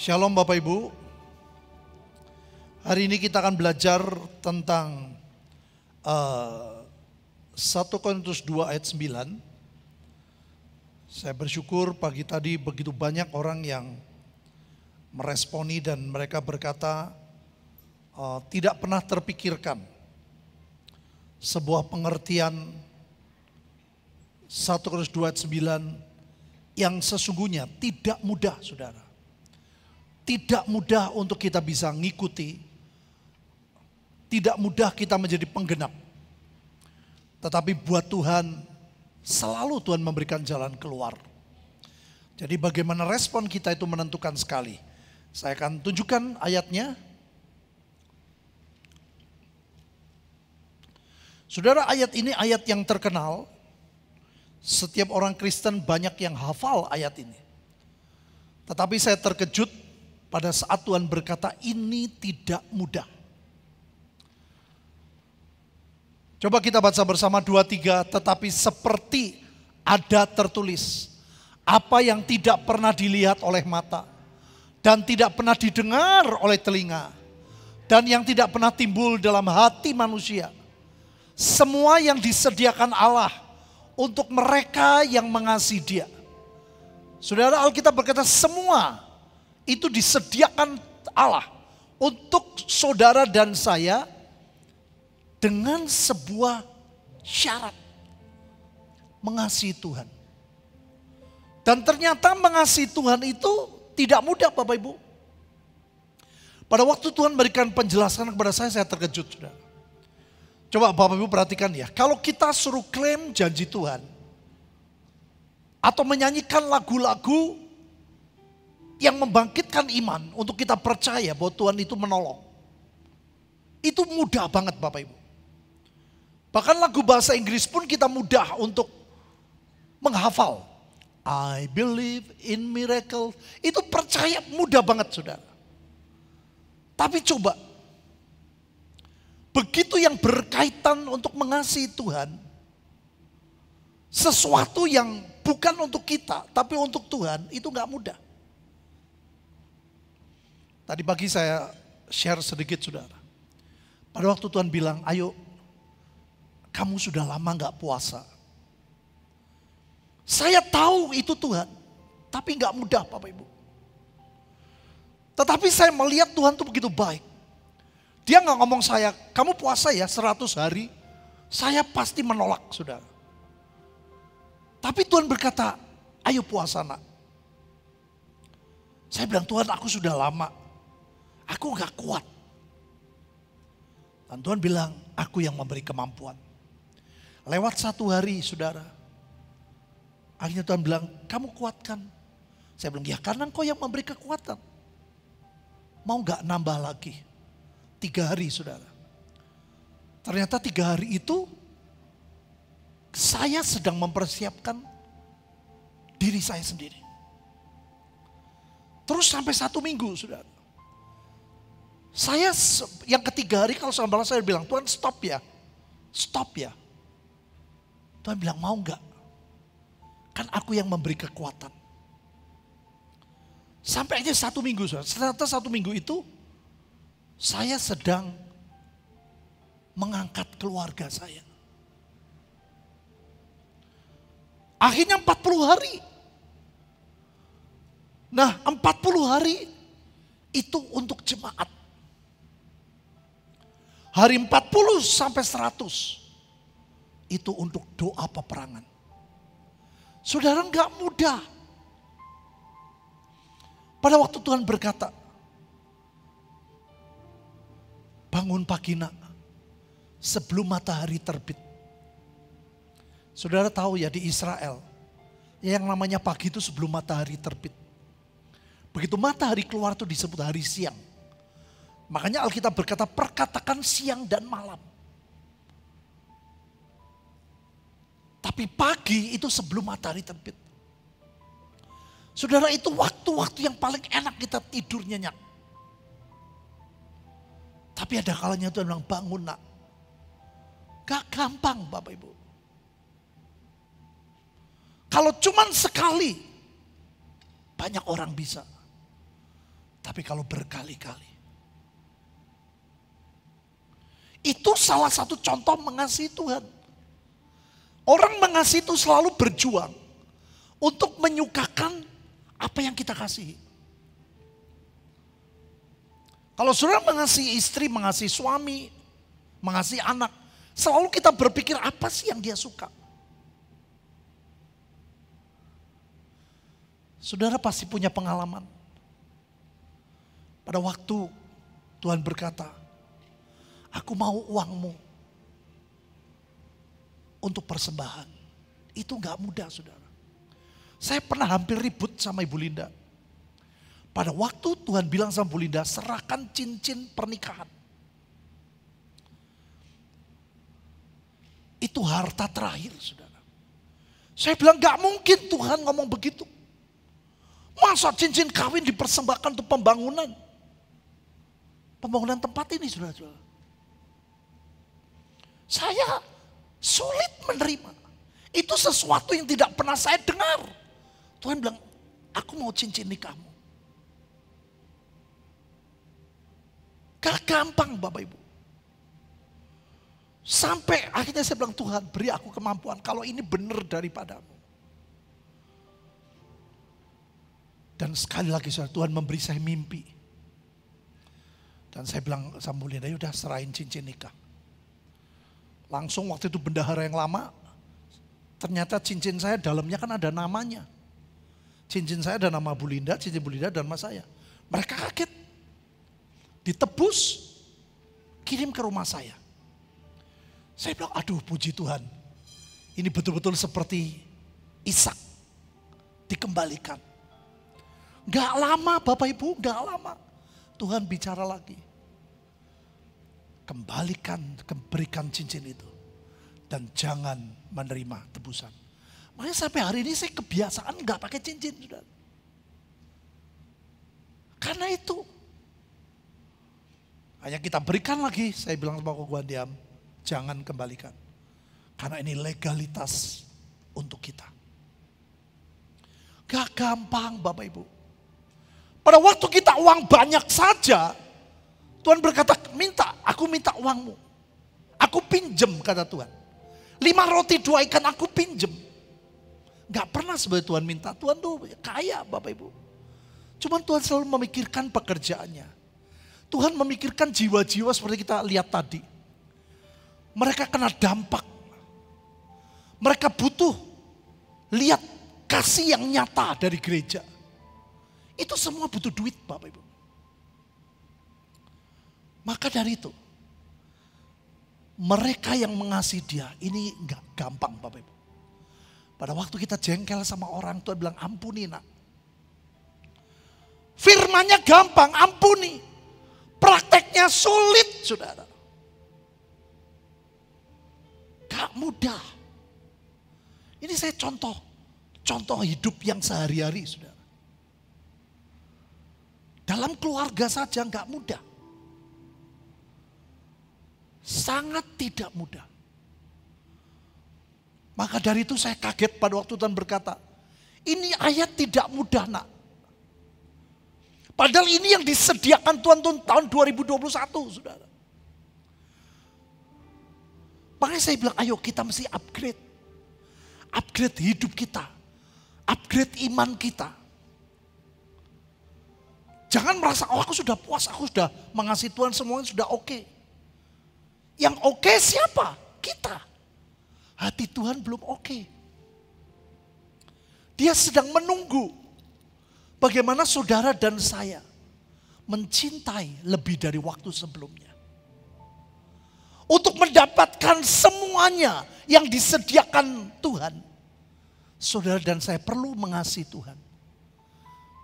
Shalom Bapak Ibu. Hari ini kita akan belajar tentang uh, eh, 1 Korintus 2 ayat 9. Saya bersyukur pagi tadi begitu banyak orang yang meresponi dan mereka berkata uh, tidak pernah terpikirkan sebuah pengertian 1 Korintus 2 ayat 9 yang sesungguhnya tidak mudah saudara tidak mudah untuk kita bisa ngikuti. Tidak mudah kita menjadi penggenap. Tetapi buat Tuhan selalu Tuhan memberikan jalan keluar. Jadi bagaimana respon kita itu menentukan sekali. Saya akan tunjukkan ayatnya. Saudara ayat ini ayat yang terkenal. Setiap orang Kristen banyak yang hafal ayat ini. Tetapi saya terkejut pada saat Tuhan berkata ini tidak mudah. Coba kita baca bersama dua tiga. tetapi seperti ada tertulis. Apa yang tidak pernah dilihat oleh mata. Dan tidak pernah didengar oleh telinga. Dan yang tidak pernah timbul dalam hati manusia. Semua yang disediakan Allah untuk mereka yang mengasihi dia. Saudara Alkitab berkata semua itu disediakan Allah untuk saudara dan saya dengan sebuah syarat mengasihi Tuhan. Dan ternyata mengasihi Tuhan itu tidak mudah Bapak Ibu. Pada waktu Tuhan berikan penjelasan kepada saya, saya terkejut sudah. Coba Bapak Ibu perhatikan ya, kalau kita suruh klaim janji Tuhan, atau menyanyikan lagu-lagu yang membangkitkan iman untuk kita percaya bahwa Tuhan itu menolong. Itu mudah banget Bapak Ibu. Bahkan lagu bahasa Inggris pun kita mudah untuk menghafal. I believe in miracle. Itu percaya mudah banget saudara. Tapi coba. Begitu yang berkaitan untuk mengasihi Tuhan. Sesuatu yang bukan untuk kita tapi untuk Tuhan itu nggak mudah. Tadi pagi saya share sedikit saudara. Pada waktu Tuhan bilang, ayo kamu sudah lama gak puasa. Saya tahu itu Tuhan, tapi gak mudah Bapak Ibu. Tetapi saya melihat Tuhan itu begitu baik. Dia gak ngomong saya, kamu puasa ya 100 hari. Saya pasti menolak saudara. Tapi Tuhan berkata, ayo puasa nak. Saya bilang Tuhan aku sudah lama Aku gak kuat. Dan Tuhan bilang, aku yang memberi kemampuan. Lewat satu hari saudara. Akhirnya Tuhan bilang, kamu kuatkan. Saya bilang, ya karena engkau yang memberi kekuatan. Mau gak nambah lagi? Tiga hari saudara. Ternyata tiga hari itu saya sedang mempersiapkan diri saya sendiri. Terus sampai satu minggu, saudara. Saya yang ketiga hari kalau sama saya bilang, Tuhan stop ya. Stop ya. Tuhan bilang, mau nggak? Kan aku yang memberi kekuatan. Sampai aja satu minggu, ternyata satu minggu itu saya sedang mengangkat keluarga saya. Akhirnya 40 hari. Nah 40 hari itu untuk jemaat. Hari 40 sampai 100. Itu untuk doa peperangan. Saudara nggak mudah. Pada waktu Tuhan berkata, bangun pagi nak, sebelum matahari terbit. Saudara tahu ya di Israel, yang namanya pagi itu sebelum matahari terbit. Begitu matahari keluar itu disebut hari siang. Makanya Alkitab berkata perkatakan siang dan malam. Tapi pagi itu sebelum matahari terbit. Saudara itu waktu-waktu yang paling enak kita tidur nyenyak. Tapi ada kalanya Tuhan bilang bangun nak. Gak gampang Bapak Ibu. Kalau cuman sekali, banyak orang bisa. Tapi kalau berkali-kali, Itu salah satu contoh mengasihi Tuhan. Orang mengasihi itu selalu berjuang untuk menyukakan apa yang kita kasihi. Kalau saudara mengasihi istri, mengasihi suami, mengasihi anak, selalu kita berpikir apa sih yang dia suka. Saudara pasti punya pengalaman. Pada waktu Tuhan berkata, Aku mau uangmu untuk persembahan. Itu nggak mudah saudara. Saya pernah hampir ribut sama Ibu Linda. Pada waktu Tuhan bilang sama ibu Linda, serahkan cincin pernikahan. Itu harta terakhir saudara. Saya bilang gak mungkin Tuhan ngomong begitu. Masa cincin kawin dipersembahkan untuk pembangunan? Pembangunan tempat ini saudara-saudara. Saya sulit menerima. Itu sesuatu yang tidak pernah saya dengar. Tuhan bilang, aku mau cincin nikahmu. Gak gampang Bapak Ibu. Sampai akhirnya saya bilang, Tuhan beri aku kemampuan kalau ini benar daripadamu. Dan sekali lagi saudara, Tuhan memberi saya mimpi. Dan saya bilang sama ya mulia, udah serahin cincin nikah. Langsung waktu itu bendahara yang lama, ternyata cincin saya dalamnya kan ada namanya. Cincin saya ada nama Bu Linda, cincin Bu Linda dan nama saya. Mereka kaget. Ditebus, kirim ke rumah saya. Saya bilang, aduh puji Tuhan. Ini betul-betul seperti Ishak dikembalikan. Gak lama Bapak Ibu, gak lama. Tuhan bicara lagi kembalikan, berikan cincin itu. Dan jangan menerima tebusan. Makanya sampai hari ini saya kebiasaan nggak pakai cincin. Sudah. Karena itu. Hanya kita berikan lagi, saya bilang sama Koko Diam, jangan kembalikan. Karena ini legalitas untuk kita. Gak gampang Bapak Ibu. Pada waktu kita uang banyak saja, Tuhan berkata, minta, aku minta uangmu. Aku pinjem, kata Tuhan. Lima roti dua ikan aku pinjem. Gak pernah sebagai Tuhan minta. Tuhan tuh kaya Bapak Ibu. Cuman Tuhan selalu memikirkan pekerjaannya. Tuhan memikirkan jiwa-jiwa seperti kita lihat tadi. Mereka kena dampak. Mereka butuh lihat kasih yang nyata dari gereja. Itu semua butuh duit Bapak Ibu. Maka dari itu, mereka yang mengasihi dia, ini nggak gampang Bapak Ibu. Pada waktu kita jengkel sama orang tua bilang ampuni nak. Firmanya gampang, ampuni. Prakteknya sulit saudara. Gak mudah. Ini saya contoh. Contoh hidup yang sehari-hari saudara. Dalam keluarga saja nggak mudah. Sangat tidak mudah. Maka dari itu saya kaget pada waktu Tuhan berkata, ini ayat tidak mudah nak. Padahal ini yang disediakan Tuhan Tuhan tahun 2021 saudara. Makanya saya bilang ayo kita mesti upgrade. Upgrade hidup kita. Upgrade iman kita. Jangan merasa oh aku sudah puas, aku sudah mengasihi Tuhan semuanya sudah oke. Okay. Yang oke okay siapa? Kita. Hati Tuhan belum oke. Okay. Dia sedang menunggu bagaimana saudara dan saya mencintai lebih dari waktu sebelumnya. Untuk mendapatkan semuanya yang disediakan Tuhan. Saudara dan saya perlu mengasihi Tuhan.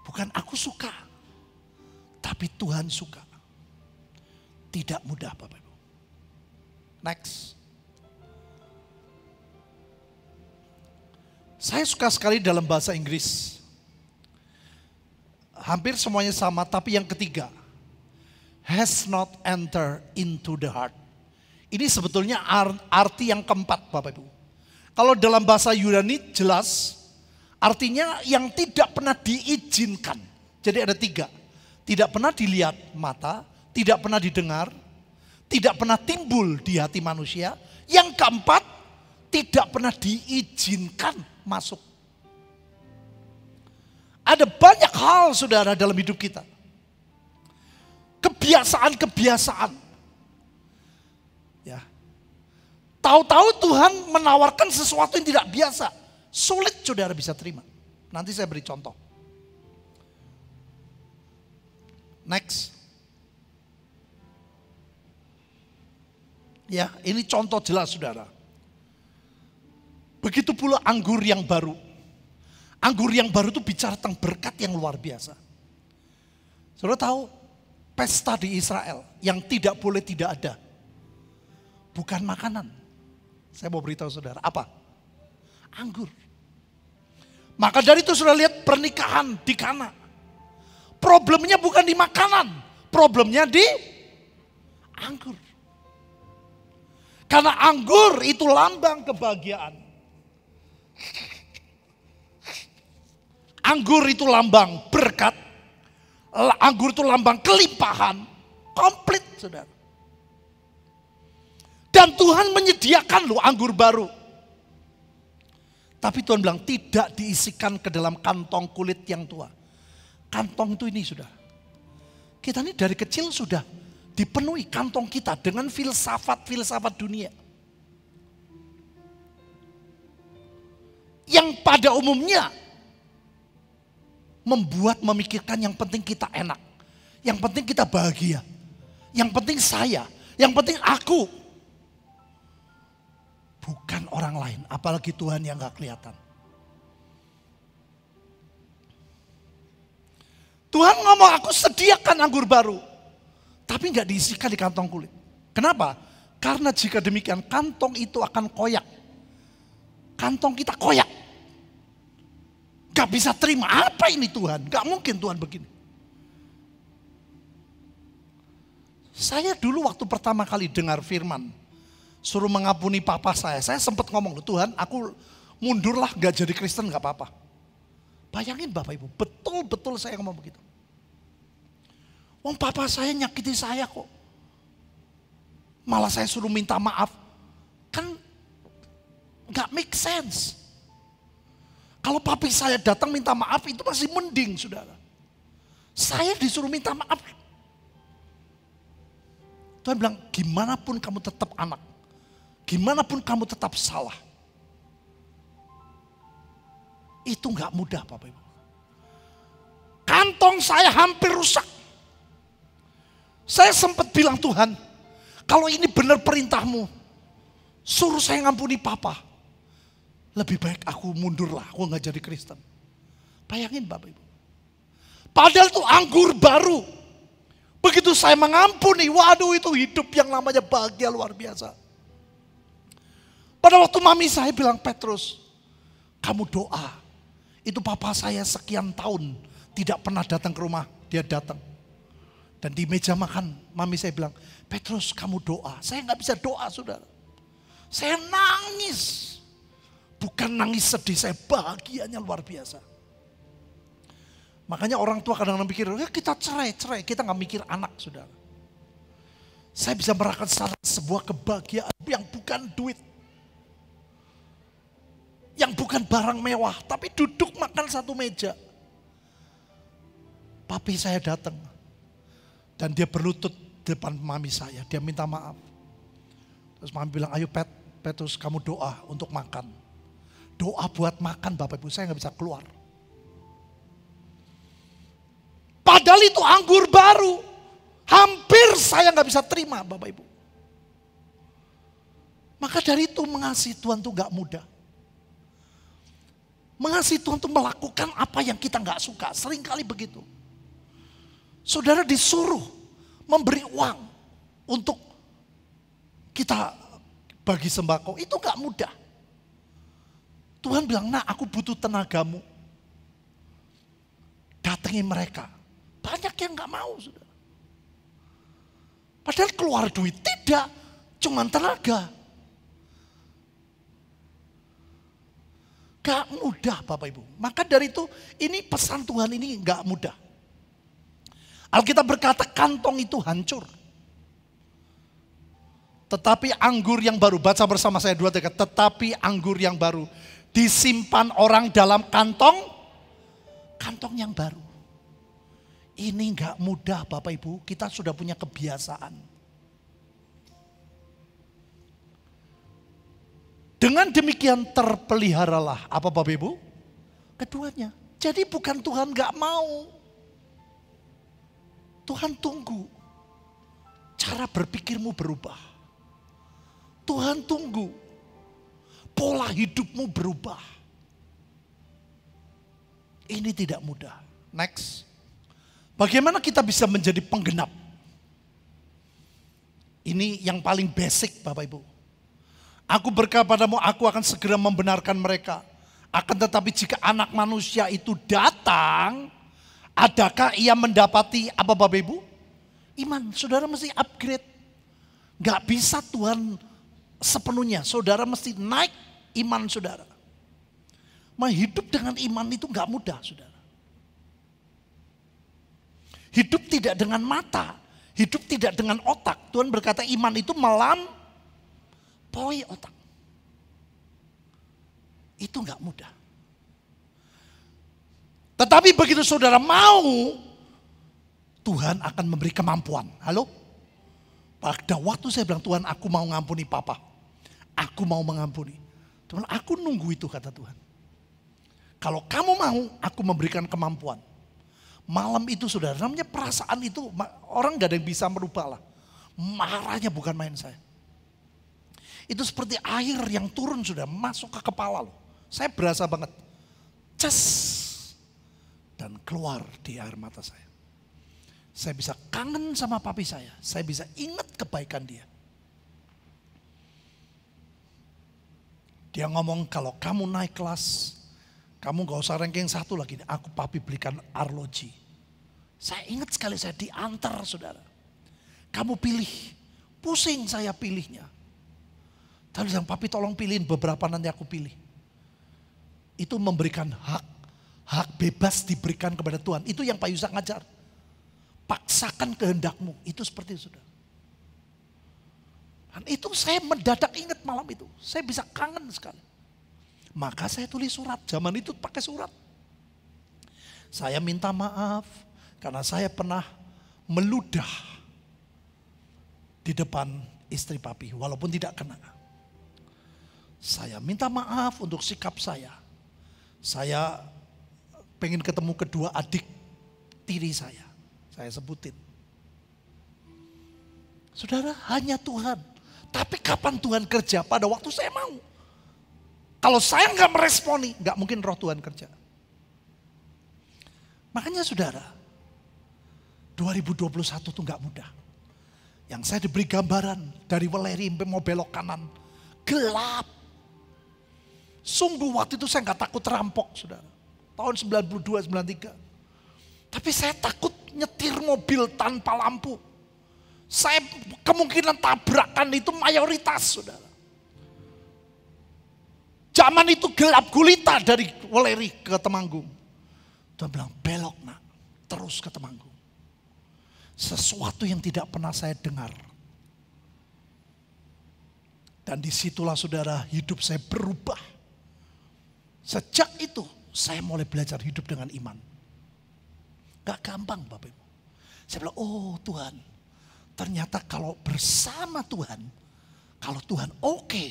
Bukan aku suka, tapi Tuhan suka. Tidak mudah Bapak. Next. Saya suka sekali dalam bahasa Inggris. Hampir semuanya sama, tapi yang ketiga. Has not entered into the heart. Ini sebetulnya arti yang keempat Bapak Ibu. Kalau dalam bahasa Yunani jelas artinya yang tidak pernah diizinkan. Jadi ada tiga. Tidak pernah dilihat mata, tidak pernah didengar, tidak pernah timbul di hati manusia. Yang keempat, tidak pernah diizinkan masuk. Ada banyak hal saudara dalam hidup kita. Kebiasaan-kebiasaan. Ya. Tahu-tahu Tuhan menawarkan sesuatu yang tidak biasa. Sulit saudara bisa terima. Nanti saya beri contoh. Next. Ya, ini contoh jelas saudara. Begitu pula anggur yang baru. Anggur yang baru itu bicara tentang berkat yang luar biasa. Saudara tahu, pesta di Israel yang tidak boleh tidak ada. Bukan makanan. Saya mau beritahu saudara, apa? Anggur. Maka dari itu sudah lihat pernikahan di Kana. Problemnya bukan di makanan, problemnya di anggur. Karena anggur itu lambang kebahagiaan. Anggur itu lambang berkat. Anggur itu lambang kelimpahan. Komplit, saudara. Dan Tuhan menyediakan lu anggur baru. Tapi Tuhan bilang tidak diisikan ke dalam kantong kulit yang tua. Kantong itu ini sudah. Kita ini dari kecil sudah dipenuhi kantong kita dengan filsafat-filsafat dunia. Yang pada umumnya membuat memikirkan yang penting kita enak. Yang penting kita bahagia. Yang penting saya. Yang penting aku. Bukan orang lain. Apalagi Tuhan yang gak kelihatan. Tuhan ngomong aku sediakan anggur baru. Tapi nggak diisikan di kantong kulit. Kenapa? Karena jika demikian kantong itu akan koyak. Kantong kita koyak. Gak bisa terima apa ini Tuhan. Gak mungkin Tuhan begini. Saya dulu waktu pertama kali dengar firman. Suruh mengampuni papa saya. Saya sempat ngomong, Tuhan aku mundurlah gak jadi Kristen gak apa-apa. Bayangin Bapak Ibu, betul-betul saya ngomong begitu. Wong papa saya nyakiti saya kok. Malah saya suruh minta maaf. Kan gak make sense. Kalau papi saya datang minta maaf itu masih mending saudara. Saya disuruh minta maaf. Tuhan bilang, gimana pun kamu tetap anak. Gimana pun kamu tetap salah. Itu gak mudah papa Ibu. Kantong saya hampir rusak. Saya sempat bilang Tuhan, kalau ini benar perintahmu, suruh saya ngampuni papa. Lebih baik aku mundurlah, aku nggak jadi Kristen. Bayangin Bapak Ibu. Padahal itu anggur baru. Begitu saya mengampuni, waduh itu hidup yang namanya bahagia luar biasa. Pada waktu mami saya bilang, Petrus, kamu doa. Itu papa saya sekian tahun tidak pernah datang ke rumah, dia datang dan di meja makan, mami saya bilang, Petrus kamu doa. Saya nggak bisa doa saudara. Saya nangis. Bukan nangis sedih, saya bahagianya luar biasa. Makanya orang tua kadang-kadang mikir, ya kita cerai-cerai, kita nggak mikir anak saudara. Saya bisa merasakan sebuah kebahagiaan yang bukan duit. Yang bukan barang mewah, tapi duduk makan satu meja. Papi saya datang, dan dia berlutut depan mami saya. Dia minta maaf. Terus mami bilang, ayo Pet, Petrus kamu doa untuk makan. Doa buat makan Bapak Ibu, saya nggak bisa keluar. Padahal itu anggur baru. Hampir saya nggak bisa terima Bapak Ibu. Maka dari itu mengasihi Tuhan itu nggak mudah. Mengasihi Tuhan itu melakukan apa yang kita nggak suka. Seringkali begitu. Saudara disuruh memberi uang untuk kita bagi sembako. Itu gak mudah. Tuhan bilang, nah aku butuh tenagamu. Datangi mereka. Banyak yang gak mau. Saudara. Padahal keluar duit. Tidak, cuman tenaga. Gak mudah Bapak Ibu. Maka dari itu ini pesan Tuhan ini gak mudah. Alkitab berkata kantong itu hancur. Tetapi anggur yang baru, baca bersama saya dua tiga, tetapi anggur yang baru disimpan orang dalam kantong, kantong yang baru. Ini nggak mudah Bapak Ibu, kita sudah punya kebiasaan. Dengan demikian terpeliharalah apa Bapak Ibu? Keduanya. Jadi bukan Tuhan gak mau. Tuhan tunggu cara berpikirmu berubah. Tuhan tunggu pola hidupmu berubah. Ini tidak mudah. Next. Bagaimana kita bisa menjadi penggenap? Ini yang paling basic Bapak Ibu. Aku berkata padamu, aku akan segera membenarkan mereka. Akan tetapi jika anak manusia itu datang, Adakah ia mendapati apa Bapak Ibu? Iman, saudara mesti upgrade. Gak bisa Tuhan sepenuhnya, saudara mesti naik iman saudara. Menghidup dengan iman itu gak mudah saudara. Hidup tidak dengan mata, hidup tidak dengan otak. Tuhan berkata iman itu poi otak. Itu gak mudah. Tetapi begitu saudara mau, Tuhan akan memberi kemampuan. Halo? Pada waktu saya bilang, Tuhan aku mau ngampuni papa. Aku mau mengampuni. Cuman aku nunggu itu kata Tuhan. Kalau kamu mau, aku memberikan kemampuan. Malam itu saudara, namanya perasaan itu orang gak ada yang bisa merubah lah. Marahnya bukan main saya. Itu seperti air yang turun sudah masuk ke kepala loh. Saya berasa banget. Ces dan keluar di air mata saya. Saya bisa kangen sama papi saya. Saya bisa ingat kebaikan dia. Dia ngomong kalau kamu naik kelas, kamu gak usah ranking satu lagi. Aku papi belikan arloji. Saya ingat sekali saya diantar saudara. Kamu pilih. Pusing saya pilihnya. Tapi yang papi tolong pilihin beberapa nanti aku pilih. Itu memberikan hak Hak bebas diberikan kepada Tuhan. Itu yang Pak Yusak ngajar. Paksakan kehendakmu. Itu seperti itu sudah. Dan itu saya mendadak ingat malam itu. Saya bisa kangen sekali. Maka saya tulis surat. Zaman itu pakai surat. Saya minta maaf karena saya pernah meludah di depan istri papi walaupun tidak kena. Saya minta maaf untuk sikap saya. Saya pengen ketemu kedua adik tiri saya. Saya sebutin. Saudara, hanya Tuhan. Tapi kapan Tuhan kerja? Pada waktu saya mau. Kalau saya nggak meresponi, nggak mungkin roh Tuhan kerja. Makanya saudara, 2021 itu nggak mudah. Yang saya diberi gambaran dari Weleri mau belok kanan. Gelap. Sungguh waktu itu saya nggak takut rampok saudara tahun 92 93. Tapi saya takut nyetir mobil tanpa lampu. Saya kemungkinan tabrakan itu mayoritas, Saudara. Zaman itu gelap gulita dari Weleri ke Temanggung. Tuhan bilang, belok nak, terus ke Temanggung. Sesuatu yang tidak pernah saya dengar. Dan disitulah saudara hidup saya berubah. Sejak itu saya mulai belajar hidup dengan iman. Gak gampang Bapak Ibu. Saya bilang, oh Tuhan, ternyata kalau bersama Tuhan, kalau Tuhan oke, okay,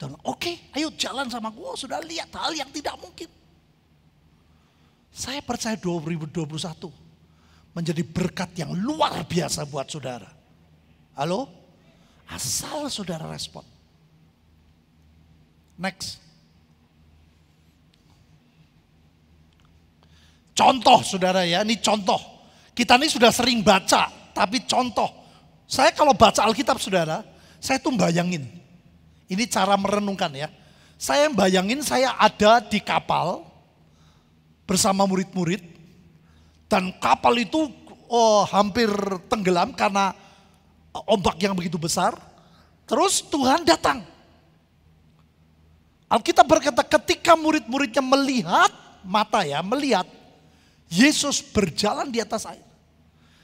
Tuhan oke, okay, ayo jalan sama gue, sudah lihat hal yang tidak mungkin. Saya percaya 2021 menjadi berkat yang luar biasa buat saudara. Halo? Asal saudara respon. Next. Contoh saudara ya, ini contoh. Kita ini sudah sering baca, tapi contoh. Saya kalau baca Alkitab saudara, saya tuh bayangin. Ini cara merenungkan ya. Saya bayangin saya ada di kapal bersama murid-murid. Dan kapal itu oh, hampir tenggelam karena ombak yang begitu besar. Terus Tuhan datang. Alkitab berkata ketika murid-muridnya melihat mata ya, melihat Yesus berjalan di atas air.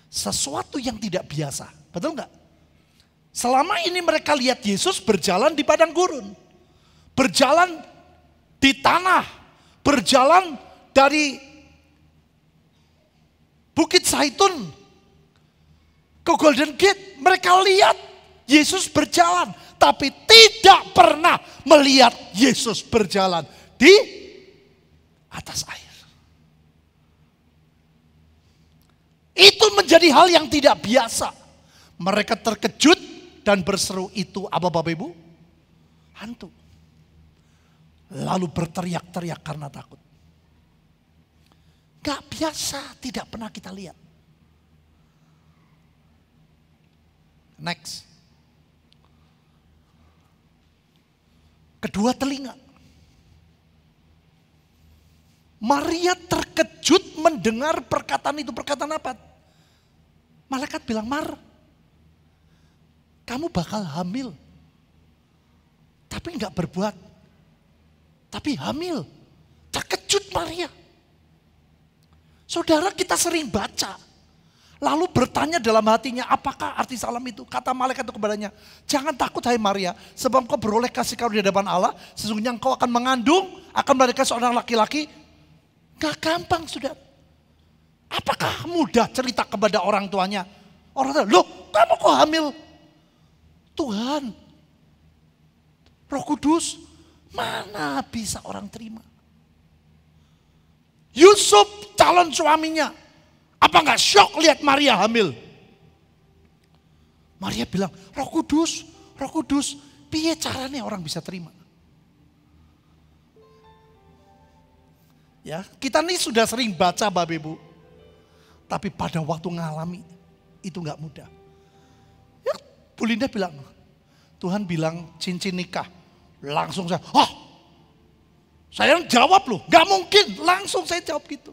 Sesuatu yang tidak biasa. Betul nggak? Selama ini mereka lihat Yesus berjalan di padang gurun. Berjalan di tanah. Berjalan dari Bukit Saitun ke Golden Gate. Mereka lihat Yesus berjalan. Tapi tidak pernah melihat Yesus berjalan di atas air. Itu menjadi hal yang tidak biasa. Mereka terkejut dan berseru itu apa Bapak Ibu? Hantu. Lalu berteriak-teriak karena takut. Gak biasa, tidak pernah kita lihat. Next. Kedua telinga. Maria terkejut mendengar perkataan itu. Perkataan apa? Malaikat bilang, Mar, kamu bakal hamil. Tapi nggak berbuat. Tapi hamil. Terkejut Maria. Saudara kita sering baca. Lalu bertanya dalam hatinya, apakah arti salam itu? Kata malaikat itu kepadanya, jangan takut hai Maria, sebab kau beroleh kasih karunia di hadapan Allah, sesungguhnya engkau akan mengandung, akan melahirkan seorang laki-laki, Gak gampang sudah. Apakah mudah cerita kepada orang tuanya? Orang tuanya loh kamu kok hamil? Tuhan, roh kudus, mana bisa orang terima? Yusuf calon suaminya, apa nggak shock lihat Maria hamil? Maria bilang, roh kudus, roh kudus, piye caranya orang bisa terima? Ya, kita ini sudah sering baca Bapak Ibu. Tapi pada waktu ngalami itu nggak mudah. Ya, Bu Linda bilang, Tuhan bilang cincin nikah. Langsung saya, oh saya jawab loh, nggak mungkin. Langsung saya jawab gitu.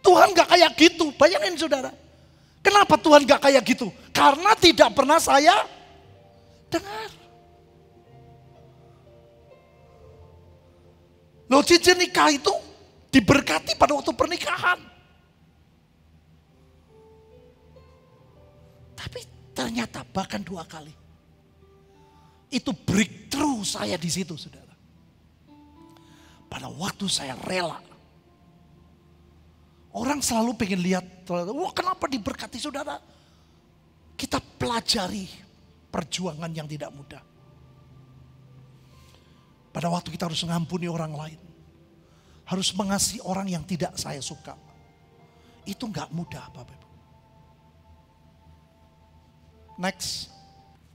Tuhan nggak kayak gitu, bayangin saudara. Kenapa Tuhan nggak kayak gitu? Karena tidak pernah saya dengar. Loh cincin nikah itu diberkati pada waktu pernikahan. Tapi ternyata bahkan dua kali. Itu breakthrough saya di situ saudara. Pada waktu saya rela. Orang selalu pengen lihat, wah kenapa diberkati saudara? Kita pelajari perjuangan yang tidak mudah pada waktu kita harus mengampuni orang lain. Harus mengasihi orang yang tidak saya suka. Itu nggak mudah Bapak Ibu. Next.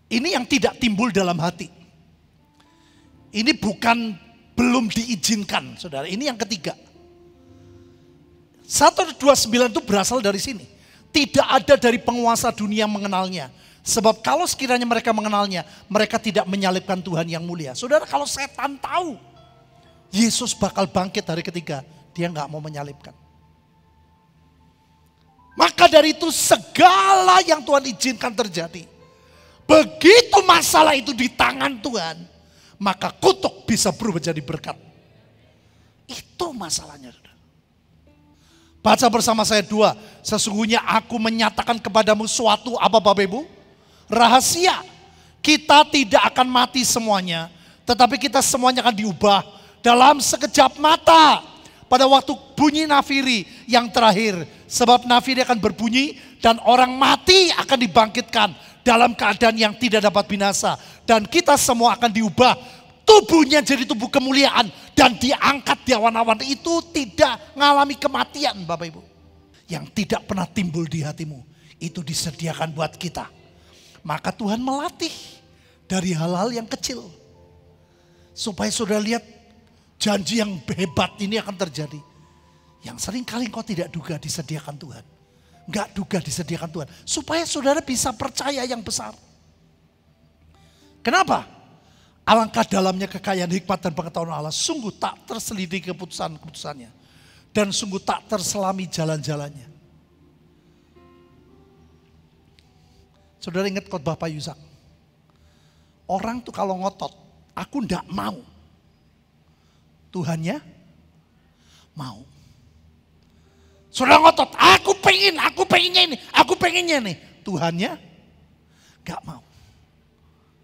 Ini yang tidak timbul dalam hati. Ini bukan belum diizinkan saudara. Ini yang ketiga. 129 itu berasal dari sini. Tidak ada dari penguasa dunia mengenalnya Sebab kalau sekiranya mereka mengenalnya, mereka tidak menyalibkan Tuhan yang mulia. Saudara, kalau setan tahu Yesus bakal bangkit hari ketiga, dia nggak mau menyalibkan. Maka dari itu segala yang Tuhan izinkan terjadi. Begitu masalah itu di tangan Tuhan, maka kutuk bisa berubah jadi berkat. Itu masalahnya. Baca bersama saya dua. Sesungguhnya aku menyatakan kepadamu suatu apa Bapak Ibu? rahasia. Kita tidak akan mati semuanya, tetapi kita semuanya akan diubah dalam sekejap mata pada waktu bunyi nafiri yang terakhir. Sebab nafiri akan berbunyi dan orang mati akan dibangkitkan dalam keadaan yang tidak dapat binasa. Dan kita semua akan diubah tubuhnya jadi tubuh kemuliaan dan diangkat di awan-awan itu tidak mengalami kematian Bapak Ibu. Yang tidak pernah timbul di hatimu itu disediakan buat kita. Maka Tuhan melatih dari hal-hal yang kecil. Supaya saudara lihat janji yang hebat ini akan terjadi. Yang sering kali kau tidak duga disediakan Tuhan. Enggak duga disediakan Tuhan. Supaya saudara bisa percaya yang besar. Kenapa? Alangkah dalamnya kekayaan hikmat dan pengetahuan Allah. Sungguh tak terselidiki keputusan-keputusannya. Dan sungguh tak terselami jalan-jalannya. Saudara ingat khotbah bapak Yusak. Orang tuh kalau ngotot, aku ndak mau. Tuhannya mau. Saudara ngotot, aku pengen, aku pengennya ini, aku pengennya nih. Tuhannya gak mau.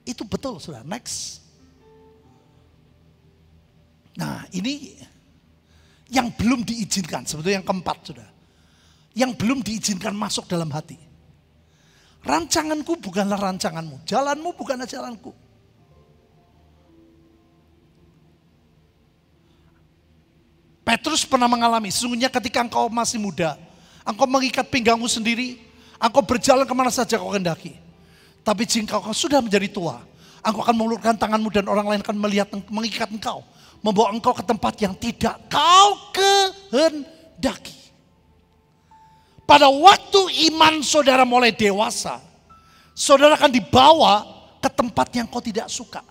Itu betul saudara, next. Nah ini yang belum diizinkan, sebetulnya yang keempat sudah Yang belum diizinkan masuk dalam hati. Rancanganku bukanlah rancanganmu, jalanmu bukanlah jalanku. Petrus pernah mengalami, sesungguhnya ketika engkau masih muda, engkau mengikat pinggangmu sendiri, engkau berjalan kemana saja kau kendaki. Tapi jika engkau sudah menjadi tua, engkau akan mengulurkan tanganmu dan orang lain akan melihat mengikat engkau, membawa engkau ke tempat yang tidak kau kehendaki. Pada waktu iman saudara mulai dewasa, saudara akan dibawa ke tempat yang kau tidak suka.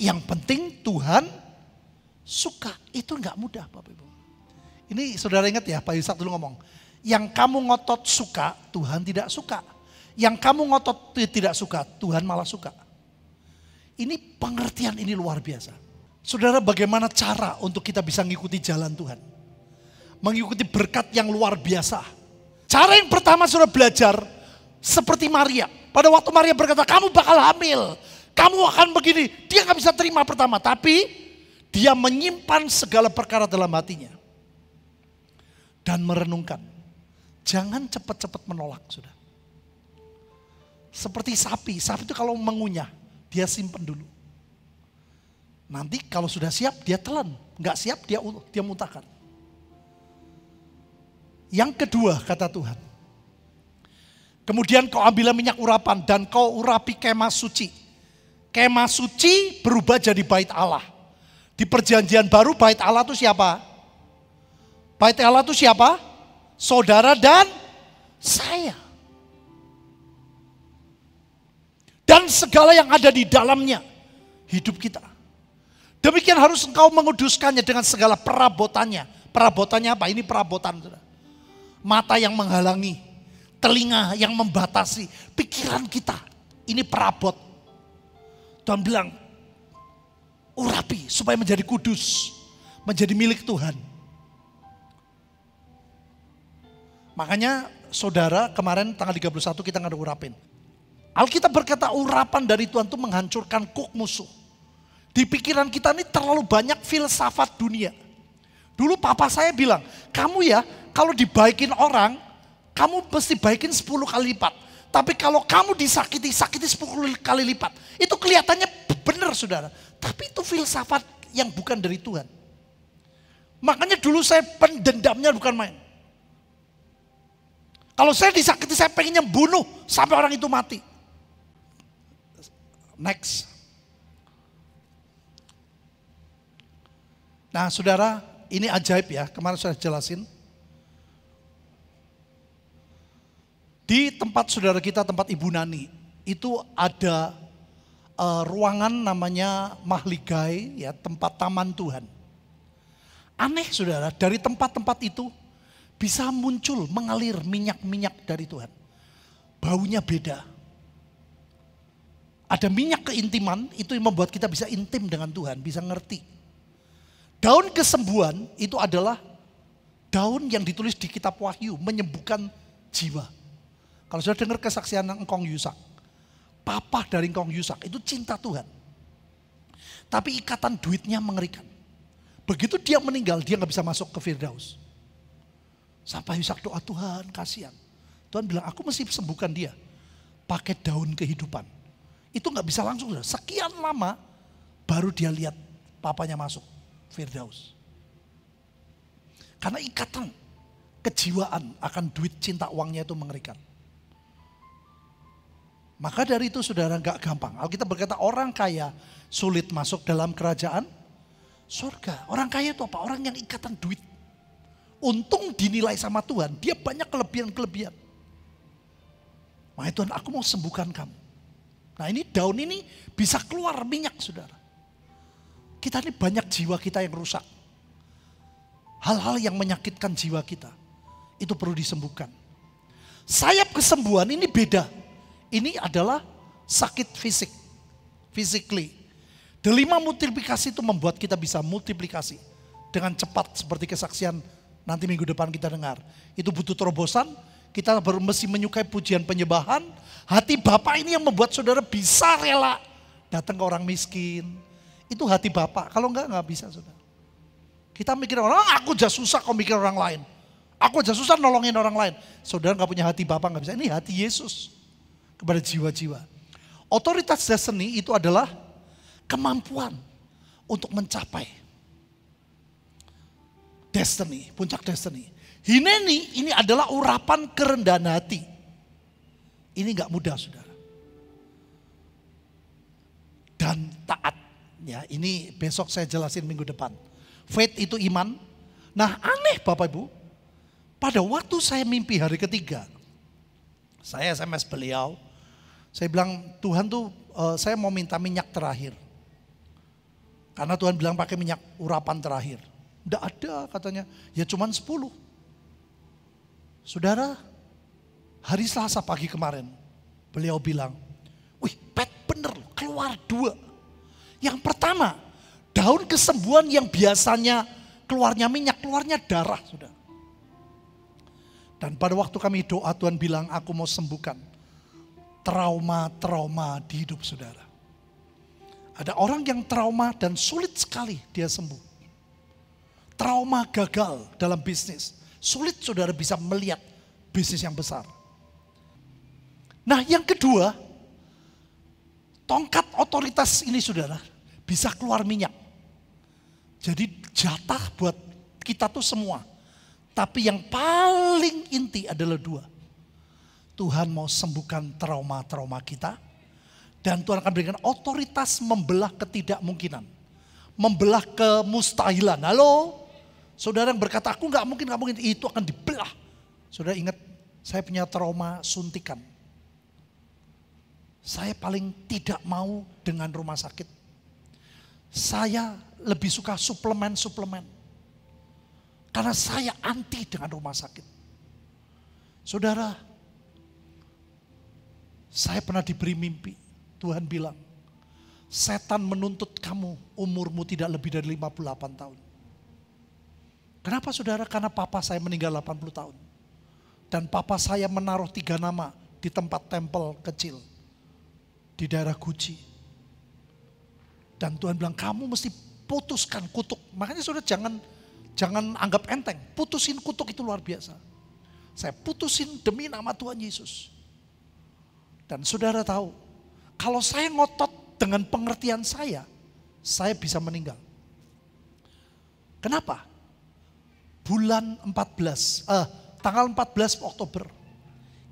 Yang penting Tuhan suka. Itu nggak mudah Bapak Ibu. Ini saudara ingat ya Pak Yusak dulu ngomong. Yang kamu ngotot suka, Tuhan tidak suka. Yang kamu ngotot tidak suka, Tuhan malah suka. Ini pengertian ini luar biasa. Saudara bagaimana cara untuk kita bisa mengikuti jalan Tuhan? mengikuti berkat yang luar biasa. Cara yang pertama sudah belajar seperti Maria. Pada waktu Maria berkata, kamu bakal hamil. Kamu akan begini. Dia gak bisa terima pertama. Tapi dia menyimpan segala perkara dalam hatinya. Dan merenungkan. Jangan cepat-cepat menolak sudah. Seperti sapi. Sapi itu kalau mengunyah, dia simpan dulu. Nanti kalau sudah siap, dia telan. Nggak siap, dia dia muntahkan. Yang kedua kata Tuhan. Kemudian kau ambil minyak urapan dan kau urapi kemah suci. Kemah suci berubah jadi bait Allah. Di perjanjian baru bait Allah itu siapa? Bait Allah itu siapa? Saudara dan saya. Dan segala yang ada di dalamnya hidup kita. Demikian harus engkau menguduskannya dengan segala perabotannya. Perabotannya apa? Ini perabotan. Saudara mata yang menghalangi, telinga yang membatasi, pikiran kita. Ini perabot. Tuhan bilang, urapi supaya menjadi kudus, menjadi milik Tuhan. Makanya saudara kemarin tanggal 31 kita ada urapin. Alkitab berkata urapan dari Tuhan itu menghancurkan kuk musuh. Di pikiran kita ini terlalu banyak filsafat dunia. Dulu papa saya bilang, kamu ya kalau dibaikin orang, kamu mesti baikin 10 kali lipat. Tapi kalau kamu disakiti, sakiti 10 kali lipat. Itu kelihatannya benar saudara. Tapi itu filsafat yang bukan dari Tuhan. Makanya dulu saya pendendamnya bukan main. Kalau saya disakiti, saya pengennya bunuh sampai orang itu mati. Next. Nah saudara, ini ajaib ya. Kemarin saya jelasin. Di tempat saudara kita, tempat Ibu Nani, itu ada uh, ruangan namanya Mahligai, ya tempat taman Tuhan. Aneh saudara, dari tempat-tempat itu bisa muncul mengalir minyak-minyak dari Tuhan. Baunya beda. Ada minyak keintiman, itu yang membuat kita bisa intim dengan Tuhan, bisa ngerti. Daun kesembuhan itu adalah daun yang ditulis di kitab Wahyu, menyembuhkan jiwa. Kalau sudah dengar kesaksian Engkong Yusak, papa dari Engkong Yusak itu cinta Tuhan. Tapi ikatan duitnya mengerikan. Begitu dia meninggal, dia nggak bisa masuk ke Firdaus. Sampai Yusak doa Tuhan, kasihan. Tuhan bilang, aku mesti sembuhkan dia. Pakai daun kehidupan. Itu nggak bisa langsung. Sekian lama baru dia lihat papanya masuk Firdaus. Karena ikatan kejiwaan akan duit cinta uangnya itu mengerikan. Maka dari itu saudara nggak gampang. kita berkata orang kaya sulit masuk dalam kerajaan surga. Orang kaya itu apa? Orang yang ikatan duit. Untung dinilai sama Tuhan, dia banyak kelebihan-kelebihan. Makanya Tuhan aku mau sembuhkan kamu. Nah ini daun ini bisa keluar minyak saudara. Kita ini banyak jiwa kita yang rusak. Hal-hal yang menyakitkan jiwa kita. Itu perlu disembuhkan. Sayap kesembuhan ini beda ini adalah sakit fisik, physically. Delima multiplikasi itu membuat kita bisa multiplikasi dengan cepat seperti kesaksian nanti minggu depan kita dengar. Itu butuh terobosan, kita mesti menyukai pujian penyembahan. Hati Bapak ini yang membuat saudara bisa rela datang ke orang miskin. Itu hati Bapak, kalau enggak enggak bisa saudara. Kita mikir orang, ah, aku aja susah kau mikir orang lain. Aku aja susah nolongin orang lain. Saudara nggak punya hati Bapak enggak bisa. Ini hati Yesus kepada jiwa-jiwa. Otoritas destiny itu adalah kemampuan untuk mencapai destiny, puncak destiny. Hineni ini adalah urapan kerendahan hati. Ini nggak mudah, saudara. Dan taat. Ya, ini besok saya jelasin minggu depan. Faith itu iman. Nah aneh Bapak Ibu, pada waktu saya mimpi hari ketiga, saya SMS beliau, saya bilang, Tuhan tuh uh, saya mau minta minyak terakhir. Karena Tuhan bilang pakai minyak urapan terakhir. Tidak ada katanya, ya cuman 10. Saudara, hari Selasa pagi kemarin, beliau bilang, wih pet bener keluar dua. Yang pertama, daun kesembuhan yang biasanya keluarnya minyak, keluarnya darah. Saudara. Dan pada waktu kami doa Tuhan bilang, aku mau sembuhkan trauma-trauma di hidup saudara. Ada orang yang trauma dan sulit sekali dia sembuh. Trauma gagal dalam bisnis. Sulit saudara bisa melihat bisnis yang besar. Nah yang kedua, tongkat otoritas ini saudara bisa keluar minyak. Jadi jatah buat kita tuh semua. Tapi yang paling inti adalah dua. Tuhan mau sembuhkan trauma-trauma kita. Dan Tuhan akan berikan otoritas membelah ketidakmungkinan. Membelah kemustahilan. Halo? Saudara yang berkata, aku nggak mungkin, nggak mungkin. Itu akan dibelah. Saudara ingat, saya punya trauma suntikan. Saya paling tidak mau dengan rumah sakit. Saya lebih suka suplemen-suplemen. Karena saya anti dengan rumah sakit. Saudara, saya pernah diberi mimpi. Tuhan bilang, setan menuntut kamu umurmu tidak lebih dari 58 tahun. Kenapa saudara? Karena papa saya meninggal 80 tahun. Dan papa saya menaruh tiga nama di tempat tempel kecil. Di daerah Guci. Dan Tuhan bilang, kamu mesti putuskan kutuk. Makanya saudara jangan jangan anggap enteng. Putusin kutuk itu luar biasa. Saya putusin demi nama Tuhan Yesus. Dan saudara tahu, kalau saya ngotot dengan pengertian saya, saya bisa meninggal. Kenapa? Bulan 14, eh, tanggal 14 Oktober,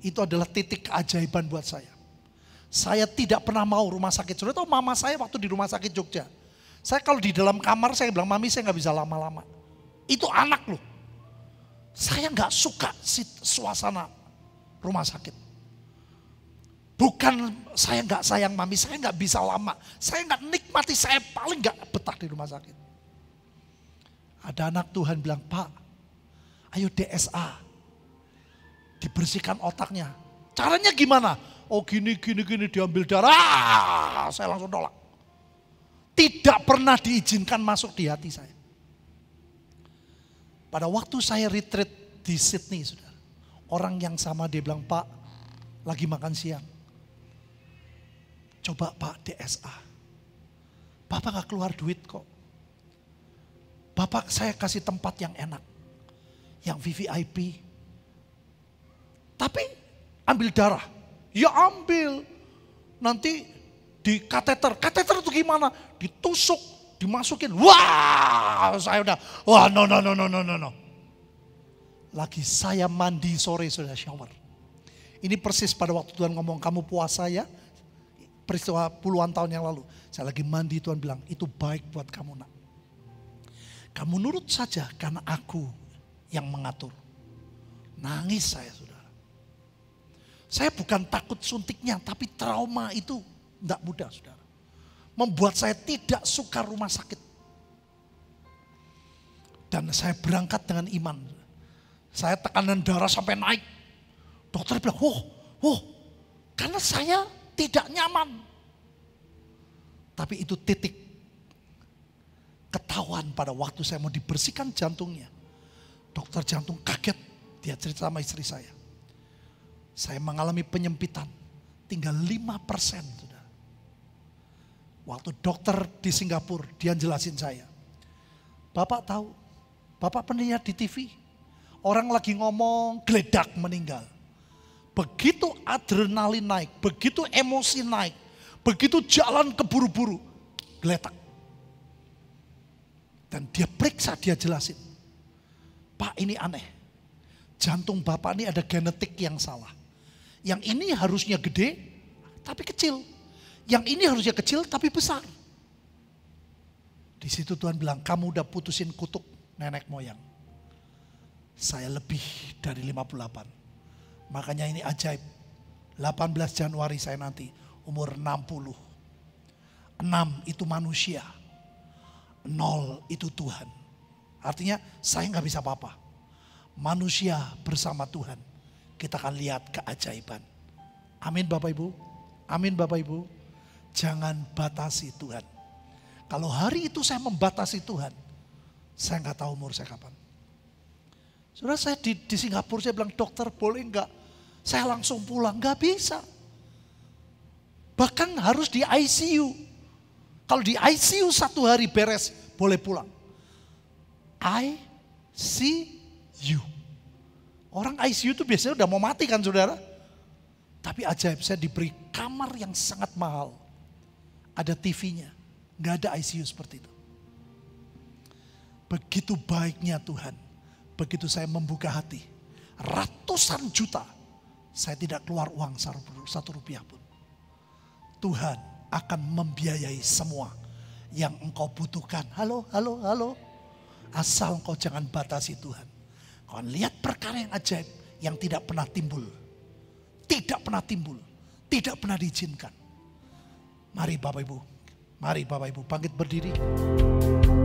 itu adalah titik keajaiban buat saya. Saya tidak pernah mau rumah sakit. Sudah tahu mama saya waktu di rumah sakit Jogja. Saya kalau di dalam kamar saya bilang, mami saya nggak bisa lama-lama. Itu anak loh. Saya nggak suka suasana rumah sakit. Bukan saya nggak sayang mami, saya nggak bisa lama. Saya nggak nikmati, saya paling nggak betah di rumah sakit. Ada anak Tuhan bilang, Pak, ayo DSA. Dibersihkan otaknya. Caranya gimana? Oh gini, gini, gini, diambil darah. Ah, saya langsung tolak. Tidak pernah diizinkan masuk di hati saya. Pada waktu saya retreat di Sydney, saudara. Orang yang sama dia bilang, Pak, lagi makan siang. Coba Pak DSA. Bapak gak keluar duit kok. Bapak saya kasih tempat yang enak. Yang VVIP. Tapi ambil darah. Ya ambil. Nanti di kateter. Kateter itu gimana? Ditusuk, dimasukin. Wah, saya udah. Wah, no, no, no, no, no, no, no. Lagi saya mandi sore sudah shower. Ini persis pada waktu Tuhan ngomong kamu puasa ya peristiwa puluhan tahun yang lalu. Saya lagi mandi Tuhan bilang itu baik buat kamu nak. Kamu nurut saja karena aku yang mengatur. Nangis saya saudara. Saya bukan takut suntiknya tapi trauma itu tidak mudah saudara. Membuat saya tidak suka rumah sakit. Dan saya berangkat dengan iman. Saya tekanan darah sampai naik. Dokter bilang, oh, oh, karena saya tidak nyaman. Tapi itu titik ketahuan pada waktu saya mau dibersihkan jantungnya. Dokter jantung kaget, dia cerita sama istri saya. Saya mengalami penyempitan, tinggal 5 persen. Waktu dokter di Singapura, dia jelasin saya. Bapak tahu, Bapak lihat di TV, orang lagi ngomong geledak meninggal. Begitu adrenalin naik, begitu emosi naik, begitu jalan keburu-buru, geletak. Dan dia periksa, dia jelasin. Pak ini aneh, jantung bapak ini ada genetik yang salah. Yang ini harusnya gede, tapi kecil. Yang ini harusnya kecil, tapi besar. Di situ Tuhan bilang, kamu udah putusin kutuk nenek moyang. Saya lebih dari 58. Makanya ini ajaib. 18 Januari saya nanti umur 60. 6 itu manusia. 0 itu Tuhan. Artinya saya nggak bisa apa-apa. Manusia bersama Tuhan. Kita akan lihat keajaiban. Amin Bapak Ibu. Amin Bapak Ibu. Jangan batasi Tuhan. Kalau hari itu saya membatasi Tuhan, saya nggak tahu umur saya kapan. sudah saya di, di Singapura saya bilang dokter boleh nggak saya langsung pulang. Gak bisa. Bahkan harus di ICU. Kalau di ICU satu hari beres, boleh pulang. I see you. Orang ICU itu biasanya udah mau mati kan saudara. Tapi ajaib, saya diberi kamar yang sangat mahal. Ada TV-nya, gak ada ICU seperti itu. Begitu baiknya Tuhan, begitu saya membuka hati. Ratusan juta saya tidak keluar uang satu rupiah pun. Tuhan akan membiayai semua yang engkau butuhkan. Halo, halo, halo. Asal engkau jangan batasi Tuhan. Kau lihat perkara yang ajaib yang tidak pernah timbul. Tidak pernah timbul. Tidak pernah diizinkan. Mari Bapak Ibu. Mari Bapak Ibu bangkit berdiri.